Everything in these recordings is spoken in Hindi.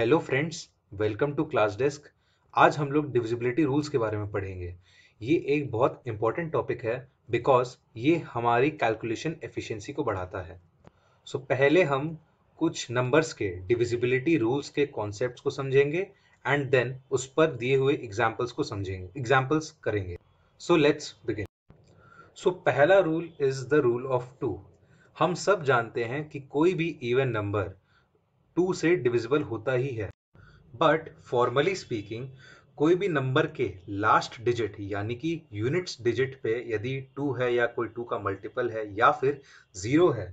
Hello friends welcome to class desk आज हम लोग डिविजिबिलिटी रूल्स के बारे में पढ़ेंगे ये एक बहुत इंपॉर्टेंट टॉपिक है बिकॉज ये हमारी कैलकुलेशन एफिशिएंसी को बढ़ाता है सो so, पहले हम कुछ नंबर्स के डिविजिबिलिटी रूल्स के कॉन्सेप्ट को समझेंगे एंड देन उस पर दिए हुए एग्जाम्पल्स को समझेंगे एग्जाम्पल्स करेंगे सो लेट्स बिगिन सो पहला rule is the rule of two हम सब जानते हैं कि कोई भी इवन नंबर टू से डिविजिबल होता ही है बट फॉर्मली स्पीकिंग कोई भी नंबर के लास्ट डिजिट यानी कि यूनिट्स डिजिट पे यदि टू है या कोई टू का मल्टीपल है या फिर जीरो है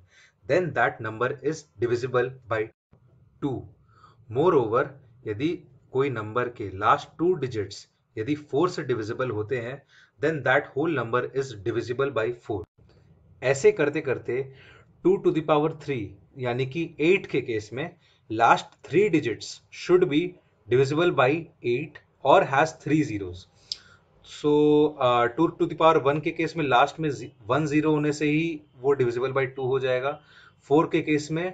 then that number is divisible by two moreover यदि कोई नंबर के लास्ट टू डिजिट्स यदि फोर से डिविजिबल होते हैं then that whole number is divisible by four ऐसे करते करते टू टू दावर थ्री यानी कि एट के केस में last three digits should be divisible by 8 or has three zeros. So two to the power one के केस में लास्ट में वन जीरो होने से ही वो डिविजिबल बाई टू हो जाएगा फोर के केस में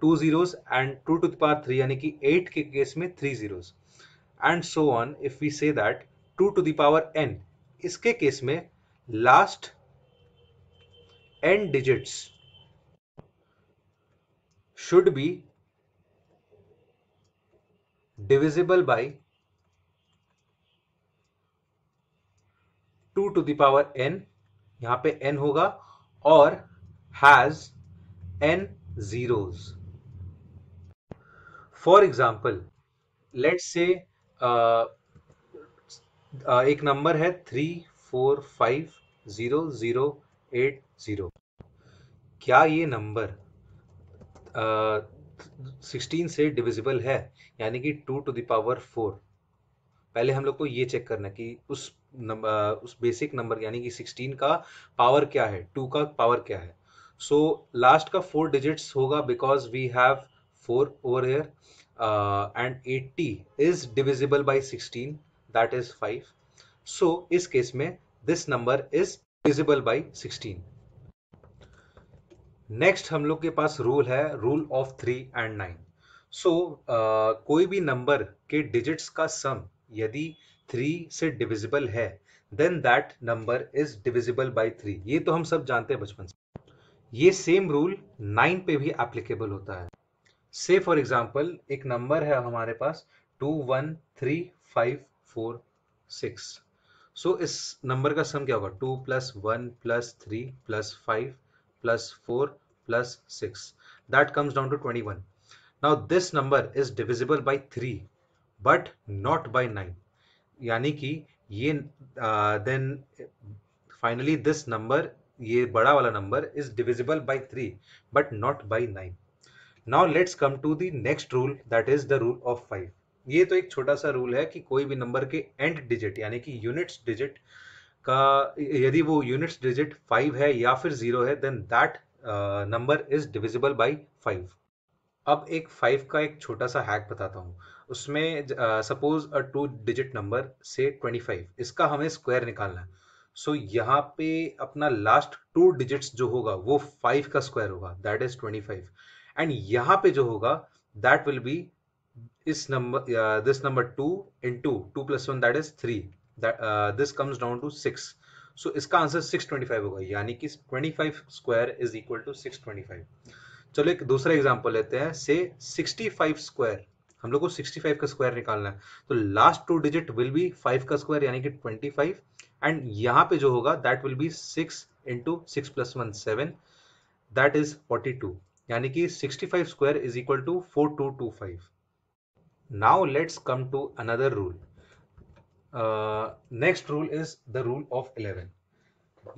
two zero and two to the power three यानी कि एट के केस में three zero and so on if we say that two to the power N इसके केस में last N digits should be divisible by two to the power N यहां पे n होगा और has N zeros for example let say एक नंबर है three four five zero zero eight zero क्या ये नंबर सिक्सटीन से डिविजिबल है यानी कि टू टू दावर फोर पहले हम लोग को ये चेक करना कि उस नंबर उस बेसिक नंबर यानी कि सिक्सटीन का पावर क्या है टू का पावर क्या है सो लास्ट का फोर डिजिट्स होगा because we have four over here and eighty is divisible by sixteen that is five so इस केस में this number is divisible by sixteen next हम लोग के पास रूल है rule of three and nine so कोई भी नंबर के डिजिट्स का सम यदि थ्री से डिविजिबल है then that number is divisible by three ये तो हम सब जानते हैं बचपन से ये सेम रूल नाइन पे भी एप्लीकेबल होता है से फॉर एग्जाम्पल एक नंबर है हमारे पास two one three five four six so इस नंबर का सम क्या होगा two plus one plus three plus five plus 4 plus 6 that comes down to 21 now this number is divisible by 3 but not by 9 यानी कि ये then finally दिस नंबर ये बड़ा वाला number is divisible by three but not by nine now let's come to the next rule that is the rule of five ये तो एक छोटा सा रूल है कि कोई भी नंबर के एंड डिजिट यानी कि यूनिट्स डिजिट का यदि वो यूनिट्स डिजिट फाइव है या फिर जीरो है then that number is divisible by five अब एक फाइव का एक छोटा सा हैक बताता हूँ उसमें suppose a two digit number से ट्वेंटी फाइव इसका हमें स्क्वायर निकालना है सो so, यहाँ पे अपना लास्ट टू डिजिट्स जो होगा वो फाइव का स्क्वायर होगा that is twenty five and यहाँ पे जो होगा दैट विल बी इस number this number two into two plus one that is three this comes down to six so इसका आंसर फाइव होगा यानी कि five square is equal to five चलो एक दूसरा एग्जाम्पल लेते हैं से फाइव स्क्वायर हम लोग को फाइव का स्क्वायर निकालना है तो last two digit will be five का स्क्वायर यानी कि फाइव एंड यहाँ पे जो होगा that will be six into six plus one seven that is two यानी कि five square is equal to five now let's come to another rule next rule is the rule of eleven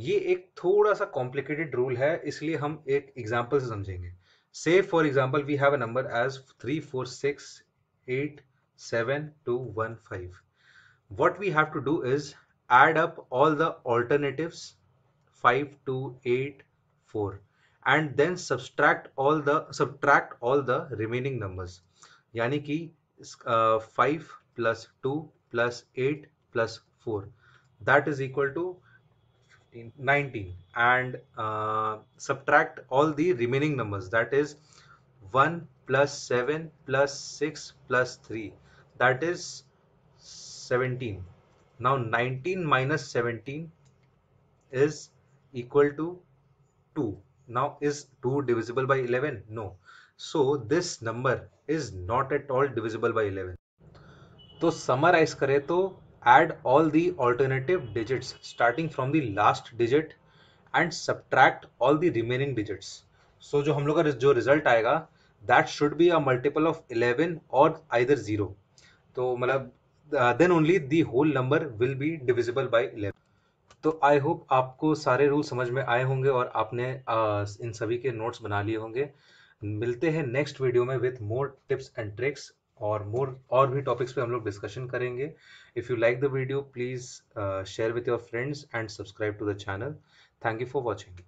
ये एक थोड़ा सा कॉम्प्लिकेटेड रूल है इसलिए हम एक एग्जाम्पल से समझेंगे say for example we have a number as three four six eight seven two one five what we have to do is add up all the alternatives 5 2 8 4 and then subtract all the subtract all the remaining numbers यानी कि uh, 5 plus 2 plus 8 plus 4 that is equal to 19 and uh, subtract all the remaining numbers that is 1 plus 7 plus 6 plus 3 that is 17 now 19 minus 17 is equal to 2 now is 2 divisible by 11 no so this number is not at all divisible by 11 तो समराइज करें तो add all the alternative digits starting from the last digit and subtract all the remaining digits so जो हम लोग का जो रिजल्ट आएगा that should be a multiple of eleven और आइदर जीरो तो मतलब then only the whole number will be divisible by eleven तो आई होप आपको सारे रूल समझ में आए होंगे और आपने uh, इन सभी के नोट्स बना लिए होंगे मिलते हैं नेक्स्ट वीडियो में with more tips and tricks और मोर और भी टॉपिक्स पे हम लोग डिस्कशन करेंगे if you like the video please share with your friends and subscribe to the channel thank you for watching